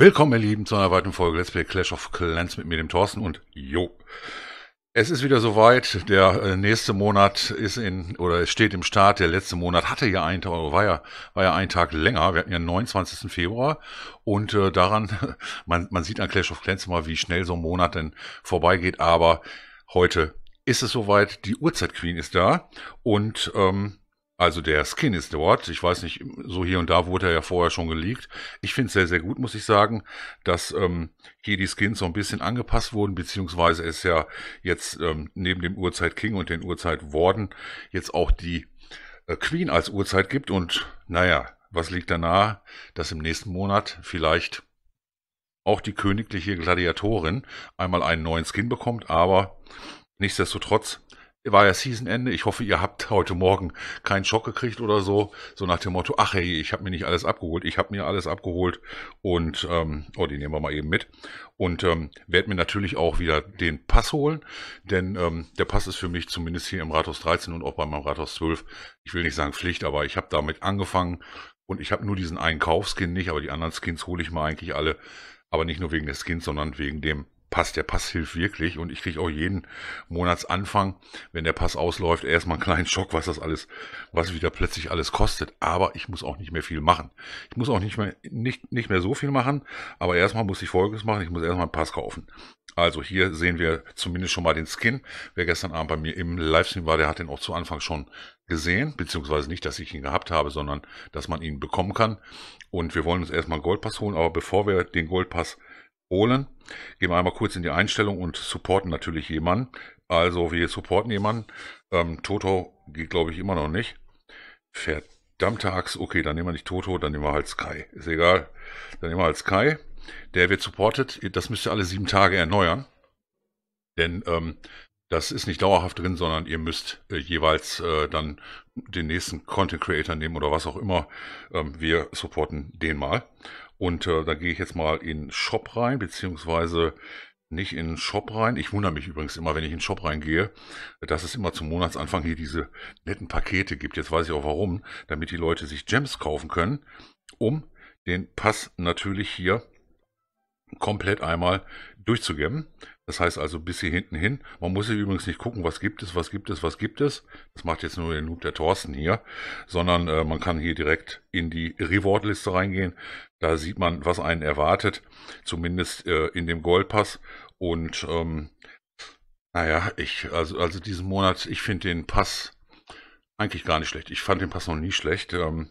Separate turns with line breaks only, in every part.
Willkommen, ihr Lieben, zu einer weiteren Folge Let's Play Clash of Clans mit mir, dem Thorsten und Jo. Es ist wieder soweit, der äh, nächste Monat ist in, oder steht im Start, der letzte Monat hatte ja einen Tag, also war ja, war ja einen Tag länger, wir hatten ja den 29. Februar und äh, daran, man, man sieht an Clash of Clans immer, wie schnell so ein Monat denn vorbeigeht, aber heute ist es soweit, die Uhrzeit Queen ist da und ähm, also der Skin ist dort. Ich weiß nicht, so hier und da wurde er ja vorher schon geleakt. Ich finde es sehr, sehr gut, muss ich sagen, dass ähm, hier die Skins so ein bisschen angepasst wurden, beziehungsweise es ja jetzt ähm, neben dem Uhrzeit King und den Uhrzeit Warden jetzt auch die äh, Queen als Uhrzeit gibt. Und naja, was liegt da nahe, dass im nächsten Monat vielleicht auch die königliche Gladiatorin einmal einen neuen Skin bekommt, aber nichtsdestotrotz war ja Seasonende. Ich hoffe, ihr habt heute Morgen keinen Schock gekriegt oder so. So nach dem Motto, ach hey, ich habe mir nicht alles abgeholt. Ich habe mir alles abgeholt. Und, ähm, oh, die nehmen wir mal eben mit. Und ähm, werde mir natürlich auch wieder den Pass holen. Denn ähm, der Pass ist für mich zumindest hier im Rathaus 13 und auch bei meinem Rathaus 12. Ich will nicht sagen Pflicht, aber ich habe damit angefangen. Und ich habe nur diesen einen Kaufskin nicht, aber die anderen Skins hole ich mir eigentlich alle. Aber nicht nur wegen der Skins, sondern wegen dem Pass, der Pass hilft wirklich und ich kriege auch jeden Monatsanfang, wenn der Pass ausläuft, erstmal einen kleinen Schock, was das alles, was wieder plötzlich alles kostet. Aber ich muss auch nicht mehr viel machen. Ich muss auch nicht mehr, nicht, nicht mehr so viel machen, aber erstmal muss ich Folgendes machen, ich muss erstmal einen Pass kaufen. Also hier sehen wir zumindest schon mal den Skin. Wer gestern Abend bei mir im Livestream war, der hat den auch zu Anfang schon gesehen, beziehungsweise nicht, dass ich ihn gehabt habe, sondern dass man ihn bekommen kann. Und wir wollen uns erstmal einen Goldpass holen, aber bevor wir den Goldpass holen. Gehen wir einmal kurz in die Einstellung und supporten natürlich jemanden. Also wir supporten jemanden. Ähm, Toto geht, glaube ich, immer noch nicht. Verdammte Axt. Okay, dann nehmen wir nicht Toto, dann nehmen wir halt Sky. Ist egal. Dann nehmen wir halt Sky. Der wird supportet. Das müsst ihr alle sieben Tage erneuern. Denn ähm, das ist nicht dauerhaft drin, sondern ihr müsst äh, jeweils äh, dann den nächsten Content Creator nehmen oder was auch immer. Ähm, wir supporten den mal. Und äh, da gehe ich jetzt mal in Shop rein, beziehungsweise nicht in Shop rein. Ich wundere mich übrigens immer, wenn ich in Shop reingehe, dass es immer zum Monatsanfang hier diese netten Pakete gibt. Jetzt weiß ich auch warum, damit die Leute sich Gems kaufen können, um den Pass natürlich hier komplett einmal durchzugeben. Das heißt also bis hier hinten hin. Man muss hier übrigens nicht gucken, was gibt es, was gibt es, was gibt es. Das macht jetzt nur den Loop der Thorsten hier, sondern äh, man kann hier direkt in die Reward-Liste reingehen. Da sieht man, was einen erwartet, zumindest äh, in dem Goldpass. Und ähm, naja, ich, also, also diesen Monat, ich finde den Pass eigentlich gar nicht schlecht. Ich fand den Pass noch nie schlecht. Ähm,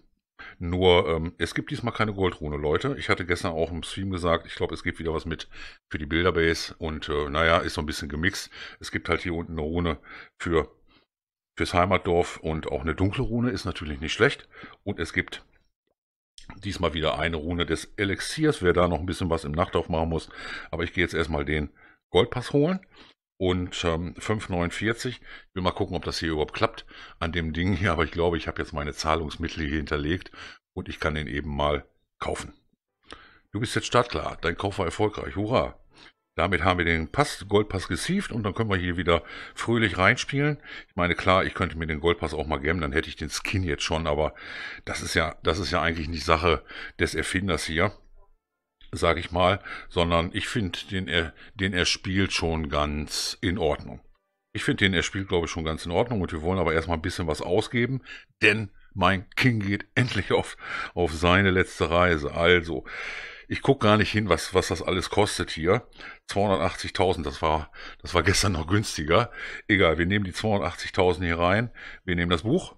nur ähm, es gibt diesmal keine Goldrune, Leute. Ich hatte gestern auch im Stream gesagt, ich glaube, es gibt wieder was mit für die Bilderbase und äh, naja, ist so ein bisschen gemixt. Es gibt halt hier unten eine Rune für fürs Heimatdorf und auch eine dunkle Rune ist natürlich nicht schlecht. Und es gibt diesmal wieder eine Rune des Elixiers, wer da noch ein bisschen was im Nachtdorf machen muss. Aber ich gehe jetzt erstmal den Goldpass holen und ähm, 5,49. Ich will mal gucken, ob das hier überhaupt klappt an dem Ding hier, aber ich glaube, ich habe jetzt meine Zahlungsmittel hier hinterlegt und ich kann den eben mal kaufen. Du bist jetzt startklar, dein Kauf war erfolgreich, hurra! Damit haben wir den Pass, Goldpass gesieved und dann können wir hier wieder fröhlich reinspielen. Ich meine, klar, ich könnte mir den Goldpass auch mal geben, dann hätte ich den Skin jetzt schon, aber das ist ja, das ist ja eigentlich nicht Sache des Erfinders hier sage ich mal, sondern ich finde, den er, den er spielt schon ganz in Ordnung. Ich finde den, er spielt, glaube ich, schon ganz in Ordnung und wir wollen aber erstmal ein bisschen was ausgeben, denn mein King geht endlich auf, auf seine letzte Reise. Also, ich gucke gar nicht hin, was, was das alles kostet hier. 280.000, das war, das war gestern noch günstiger. Egal, wir nehmen die 280.000 hier rein. Wir nehmen das Buch.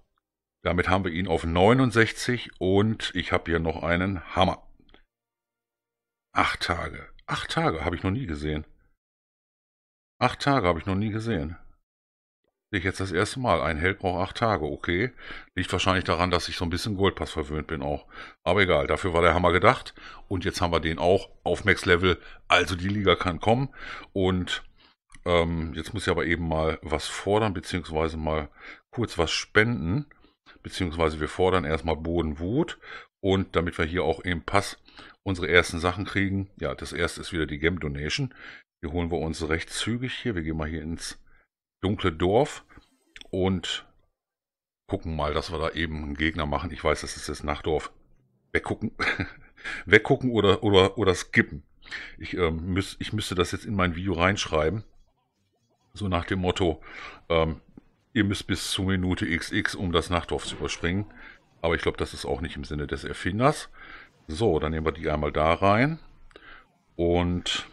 Damit haben wir ihn auf 69 und ich habe hier noch einen Hammer. Acht Tage. Acht Tage habe ich noch nie gesehen. Acht Tage habe ich noch nie gesehen. Sehe ich jetzt das erste Mal. Ein Held braucht acht Tage, okay. Liegt wahrscheinlich daran, dass ich so ein bisschen Goldpass verwöhnt bin auch. Aber egal, dafür war der Hammer gedacht. Und jetzt haben wir den auch auf Max-Level. Also die Liga kann kommen. Und ähm, jetzt muss ich aber eben mal was fordern, beziehungsweise mal kurz was spenden beziehungsweise wir fordern erstmal Bodenwut und damit wir hier auch im Pass unsere ersten Sachen kriegen, ja, das erste ist wieder die Gem Donation. Hier holen wir uns recht zügig hier. Wir gehen mal hier ins dunkle Dorf und gucken mal, dass wir da eben einen Gegner machen. Ich weiß, das ist das Nachtdorf. Weggucken. Weggucken oder, oder, oder skippen. Ich, ähm, müß, ich müsste das jetzt in mein Video reinschreiben. So nach dem Motto, ähm, ihr müsst bis zur Minute XX, um das Nachtdorf zu überspringen. Aber ich glaube, das ist auch nicht im Sinne des Erfinders. So, dann nehmen wir die einmal da rein. Und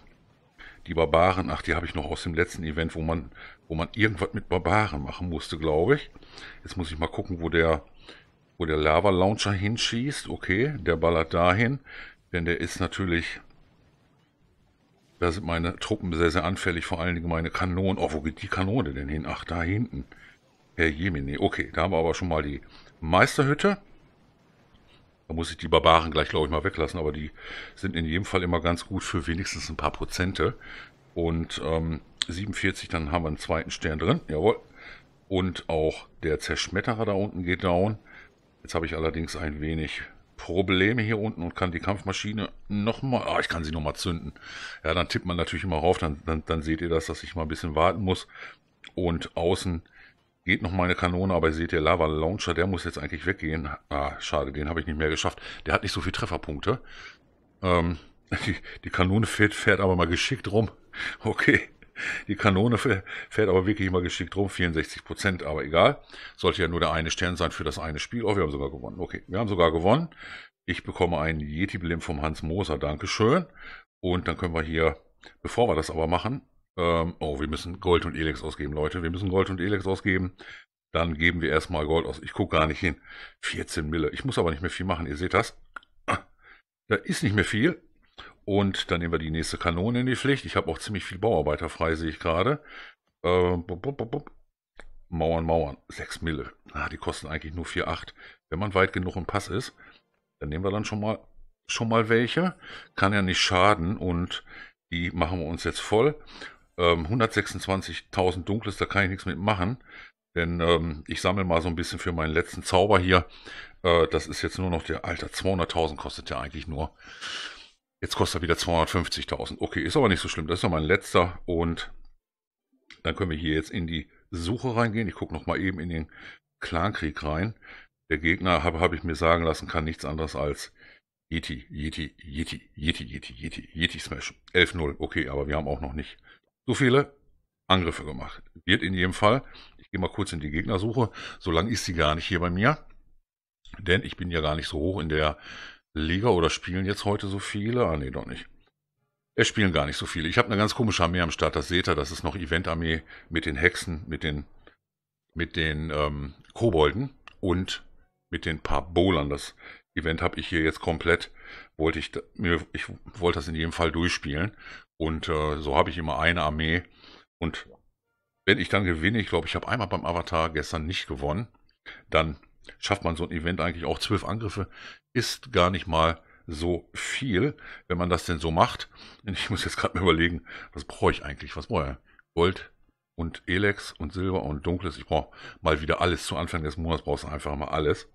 die Barbaren, ach, die habe ich noch aus dem letzten Event, wo man, wo man irgendwas mit Barbaren machen musste, glaube ich. Jetzt muss ich mal gucken, wo der, wo der Lava-Launcher hinschießt. Okay, der ballert dahin, denn der ist natürlich da sind meine Truppen sehr, sehr anfällig, vor allen Dingen meine Kanonen. Oh, wo geht die Kanone denn hin? Ach, da hinten. Herr Jemine. Okay, da haben wir aber schon mal die Meisterhütte. Da muss ich die Barbaren gleich, glaube ich, mal weglassen, aber die sind in jedem Fall immer ganz gut für wenigstens ein paar Prozente. Und ähm, 47, dann haben wir einen zweiten Stern drin, jawohl. Und auch der Zerschmetterer da unten geht down. Jetzt habe ich allerdings ein wenig Probleme hier unten und kann die Kampfmaschine nochmal, ah, ich kann sie nochmal zünden. Ja, dann tippt man natürlich immer rauf, dann, dann, dann seht ihr das, dass ich mal ein bisschen warten muss. Und außen geht noch mal eine Kanone, aber ihr seht ihr, Lava Launcher, der muss jetzt eigentlich weggehen. Ah, schade, den habe ich nicht mehr geschafft. Der hat nicht so viele Trefferpunkte. Ähm, die, die, Kanone fährt, fährt aber mal geschickt rum. Okay, die Kanone fährt aber wirklich mal geschickt rum, 64 aber egal. Sollte ja nur der eine Stern sein für das eine Spiel. Oh, wir haben sogar gewonnen. Okay, wir haben sogar gewonnen. Ich bekomme einen Yeti-Blim vom Hans Moser, Dankeschön. Und dann können wir hier, bevor wir das aber machen, ähm, oh, wir müssen Gold und Elex ausgeben, Leute. Wir müssen Gold und Elex ausgeben. Dann geben wir erstmal Gold aus. Ich gucke gar nicht hin. 14 Mille. Ich muss aber nicht mehr viel machen, ihr seht das. Da ist nicht mehr viel. Und dann nehmen wir die nächste Kanone in die Pflicht. Ich habe auch ziemlich viel Bauarbeiter frei, sehe ich gerade. Äh, Mauern, Mauern. 6 Mille. Ah, die kosten eigentlich nur 4,8. Wenn man weit genug im Pass ist, dann nehmen wir dann schon mal, schon mal welche. Kann ja nicht schaden und die machen wir uns jetzt voll. Ähm, 126.000 Dunkles, da kann ich nichts mit machen. Denn ähm, ich sammle mal so ein bisschen für meinen letzten Zauber hier. Äh, das ist jetzt nur noch der, alter, 200.000 kostet ja eigentlich nur. Jetzt kostet er wieder 250.000. Okay, ist aber nicht so schlimm. Das ist noch mein letzter. Und dann können wir hier jetzt in die Suche reingehen. Ich gucke nochmal eben in den Clankrieg rein. Der Gegner, habe hab ich mir sagen lassen, kann nichts anderes als Yeti, Yeti, Yeti, Yeti, Yeti, Yeti, Yeti Smash. 11-0. Okay, aber wir haben auch noch nicht so viele Angriffe gemacht. Wird in jedem Fall. Ich gehe mal kurz in die Gegnersuche. So lang ist sie gar nicht hier bei mir. Denn ich bin ja gar nicht so hoch in der Liga oder spielen jetzt heute so viele? Ah, nee, doch nicht. Es spielen gar nicht so viele. Ich habe eine ganz komische Armee am Start, das seht ihr, das ist noch Event-Armee mit den Hexen, mit den, mit den ähm, Kobolden und mit den paar Bowlern. Das Event habe ich hier jetzt komplett, wollte ich, ich wollte das in jedem Fall durchspielen. Und äh, so habe ich immer eine Armee. Und wenn ich dann gewinne, ich glaube, ich habe einmal beim Avatar gestern nicht gewonnen, dann schafft man so ein Event eigentlich auch zwölf Angriffe, ist gar nicht mal so viel, wenn man das denn so macht. Ich muss jetzt gerade mal überlegen, was brauche ich eigentlich? Was brauche ich? Gold und Elex und Silber und Dunkles. Ich brauche mal wieder alles. Zu Anfang des Monats brauchst du einfach mal alles.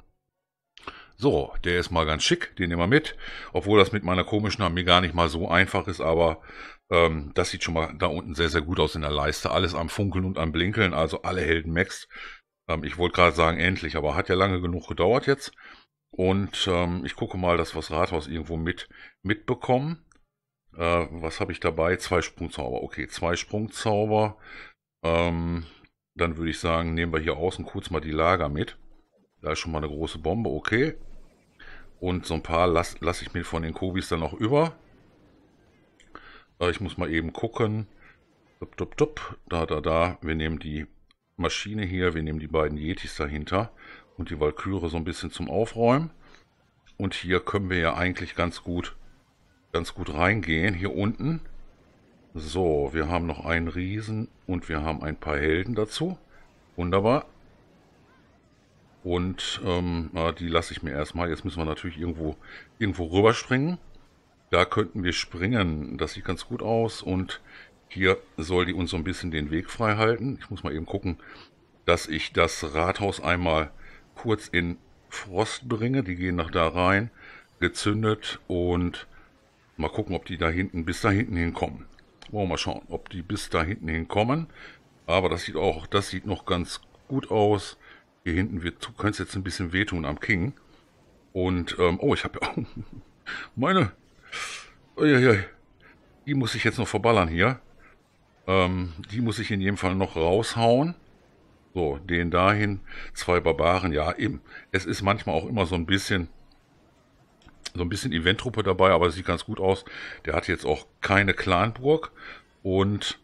So, der ist mal ganz schick, den nehmen wir mit. Obwohl das mit meiner komischen Armee gar nicht mal so einfach ist, aber ähm, das sieht schon mal da unten sehr, sehr gut aus in der Leiste. Alles am Funkeln und am Blinkeln, also alle Helden maxed. Ähm, ich wollte gerade sagen, endlich, aber hat ja lange genug gedauert jetzt. Und ähm, ich gucke mal, dass wir das Rathaus irgendwo mit, mitbekommen. Äh, was habe ich dabei? Zwei Sprungzauber. Okay, zwei Sprungzauber. Ähm, dann würde ich sagen, nehmen wir hier außen kurz mal die Lager mit. Da ist schon mal eine große Bombe, okay. Und so ein paar lasse lass ich mir von den Kobis dann noch über. Äh, ich muss mal eben gucken. Dup, dup, dup. Da, da, da. Wir nehmen die Maschine hier. Wir nehmen die beiden Yetis dahinter und die Valkyrie so ein bisschen zum Aufräumen. Und hier können wir ja eigentlich ganz gut, ganz gut reingehen. Hier unten. So, wir haben noch einen Riesen und wir haben ein paar Helden dazu. Wunderbar. Und ähm, die lasse ich mir erstmal. Jetzt müssen wir natürlich irgendwo, irgendwo rüberspringen. Da könnten wir springen. Das sieht ganz gut aus. Und hier soll die uns so ein bisschen den Weg frei halten. Ich muss mal eben gucken, dass ich das Rathaus einmal kurz in Frost bringe. Die gehen nach da rein, gezündet und mal gucken, ob die da hinten bis da hinten hinkommen. Wollen wir mal schauen, ob die bis da hinten hinkommen. Aber das sieht auch, das sieht noch ganz gut aus. Hier hinten wird, du kannst jetzt ein bisschen wehtun am King. Und, ähm, oh, ich habe ja auch meine. Uiuiui. Die muss ich jetzt noch verballern hier. Ähm, die muss ich in jedem Fall noch raushauen. So, den dahin, zwei Barbaren, ja, eben. Es ist manchmal auch immer so ein bisschen, so ein bisschen Eventruppe dabei, aber sieht ganz gut aus. Der hat jetzt auch keine Clanburg und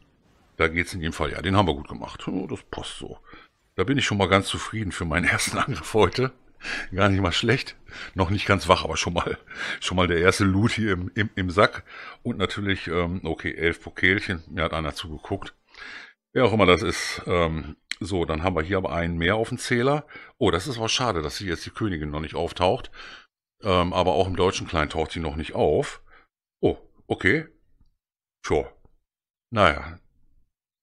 da geht es in jedem Fall, ja, den haben wir gut gemacht. Oh, das passt so. Da bin ich schon mal ganz zufrieden für meinen ersten Angriff heute. Gar nicht mal schlecht. Noch nicht ganz wach, aber schon mal, schon mal der erste Loot hier im, im, im Sack. Und natürlich, ähm, okay, elf Pokelchen. Mir hat einer zugeguckt. Wer auch immer das ist. Ähm, so, dann haben wir hier aber einen mehr auf dem Zähler. Oh, das ist aber schade, dass hier jetzt die Königin noch nicht auftaucht. Ähm, aber auch im deutschen Klein taucht sie noch nicht auf. Oh, okay. Tja. Naja.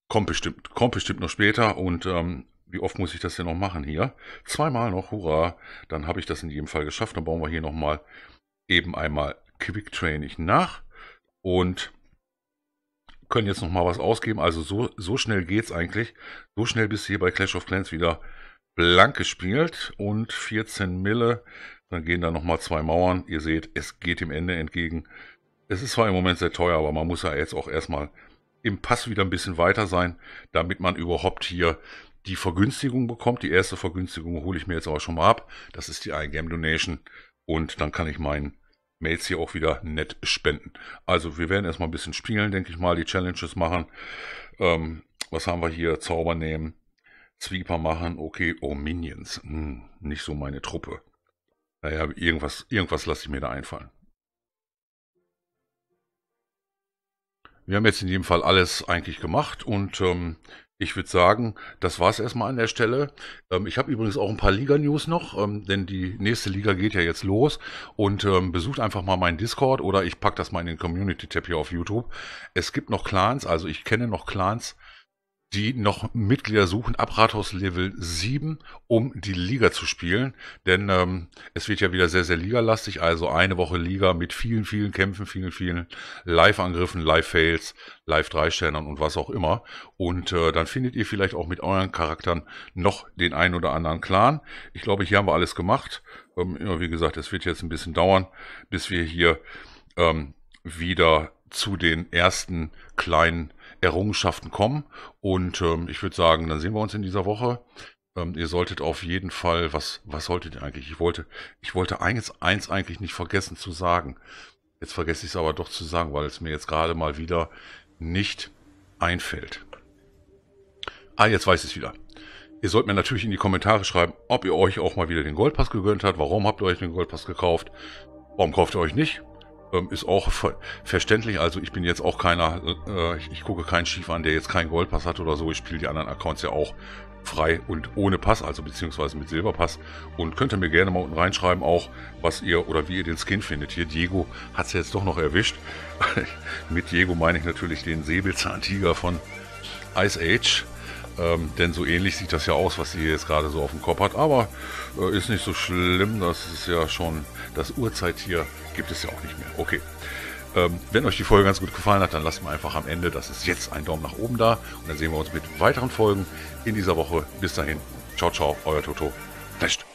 Kommt bestimmt, kommt bestimmt noch später und ähm, wie oft muss ich das denn noch machen hier? Zweimal noch, hurra. Dann habe ich das in jedem Fall geschafft. Dann bauen wir hier nochmal eben einmal Quick Training nach und können jetzt nochmal was ausgeben. Also so, so schnell es eigentlich. So schnell bist du hier bei Clash of Clans wieder blank gespielt und 14 Mille. Dann gehen da nochmal zwei Mauern. Ihr seht, es geht dem Ende entgegen. Es ist zwar im Moment sehr teuer, aber man muss ja jetzt auch erstmal im Pass wieder ein bisschen weiter sein, damit man überhaupt hier die Vergünstigung bekommt. Die erste Vergünstigung hole ich mir jetzt aber schon mal ab. Das ist die iGame Donation. Und dann kann ich meinen Mails hier auch wieder nett spenden. Also wir werden erstmal ein bisschen spielen, denke ich mal, die Challenges machen. Ähm, was haben wir hier? Zauber nehmen, Zwieper machen, okay, oh Minions. Hm, nicht so meine Truppe. Naja, irgendwas, irgendwas lasse ich mir da einfallen. Wir haben jetzt in jedem Fall alles eigentlich gemacht und ähm, ich würde sagen, das war es erstmal an der Stelle. Ähm, ich habe übrigens auch ein paar Liga-News noch, ähm, denn die nächste Liga geht ja jetzt los. Und ähm, besucht einfach mal meinen Discord oder ich packe das mal in den Community-Tab hier auf YouTube. Es gibt noch Clans, also ich kenne noch Clans, die noch Mitglieder suchen ab Rathaus Level 7, um die Liga zu spielen. Denn ähm, es wird ja wieder sehr, sehr ligalastig. Also eine Woche Liga mit vielen, vielen Kämpfen, vielen, vielen Live-Angriffen, Live-Fails, Live-Dreisternern und was auch immer. Und äh, dann findet ihr vielleicht auch mit euren Charakteren noch den einen oder anderen Clan. Ich glaube, hier haben wir alles gemacht. Ähm, ja, wie gesagt, es wird jetzt ein bisschen dauern, bis wir hier ähm, wieder zu den ersten kleinen Errungenschaften kommen. Und ähm, ich würde sagen, dann sehen wir uns in dieser Woche. Ähm, ihr solltet auf jeden Fall, was, was solltet ihr eigentlich? Ich wollte, ich wollte eins, eins eigentlich nicht vergessen zu sagen. Jetzt vergesse ich es aber doch zu sagen, weil es mir jetzt gerade mal wieder nicht einfällt. Ah, jetzt weiß ich es wieder. Ihr sollt mir natürlich in die Kommentare schreiben, ob ihr euch auch mal wieder den Goldpass gegönnt habt. Warum habt ihr euch den Goldpass gekauft? Warum kauft ihr euch nicht? Ähm, ist auch ver verständlich. Also ich bin jetzt auch keiner, äh, ich, ich, gucke keinen schief an, der jetzt keinen Goldpass hat oder so. Ich spiele die anderen Accounts ja auch frei und ohne Pass, also beziehungsweise mit Silberpass. Und könnt ihr mir gerne mal unten reinschreiben auch, was ihr oder wie ihr den Skin findet. Hier Diego hat es ja jetzt doch noch erwischt. mit Diego meine ich natürlich den Säbelzahntiger von Ice Age. Ähm, denn so ähnlich sieht das ja aus, was sie hier jetzt gerade so auf dem Kopf hat. Aber äh, ist nicht so schlimm, das ist ja schon das Uhrzeittier gibt es ja auch nicht mehr. Okay. Ähm, wenn euch die Folge ganz gut gefallen hat, dann lasst mir einfach am Ende, das ist jetzt ein Daumen nach oben da. Und dann sehen wir uns mit weiteren Folgen in dieser Woche. Bis dahin. Ciao, ciao, euer Toto. Recht.